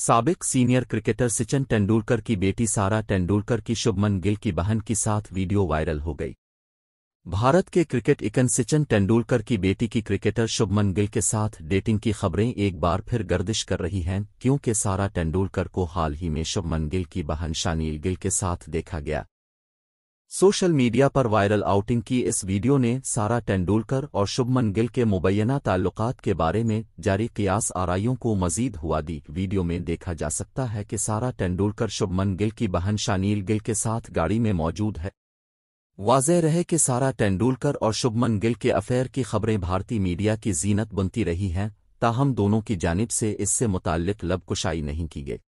साबिक senior cricketer सिचन Tendulkar की बेटी सारा तेंदुलकर की शुभमन गिल की बहन के साथ वीडियो वायरल हो गई भारत के क्रिकेट इकन सिचन तेंदुलकर की बेटी की क्रिकेटर शुभमन गिल के साथ डेटिंग की खबरें एक बार फिर गर्दिश कर रही हैं क्योंकि सारा तेंदुलकर को हाल ही में शुभमन गिल की बहन शानील गिल के साथ देखा गया सोशल मीडिया पर वायरल आउटिंग की इस वीडियो ने सारा टेंडुलकर और शुभमन गिल के मुबैना ताल्लुकात के बारे में जारी कियास आरइयों को मजीद हुआ दी वीडियो में देखा जा सकता है कि सारा टेंडुलकर शुभमन गिल की बहन शानील गिल के साथ गाड़ी में मौजूद है वाजह रहे कि सारा टेंडुलकर और शुभमन गिल के अफेयर की खबरें भारतीय मीडिया की जीनत बनती रही हैं ताहम दोनों की जानब से इससे मुतल लबकुशाई नहीं की गई